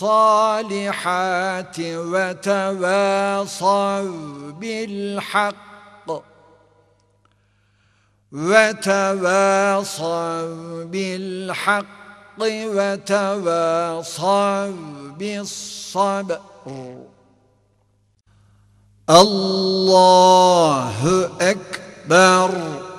الصالحات وتواصوا بالحق وتواصوا بالحق وتواصوا بالصبر الله أكبر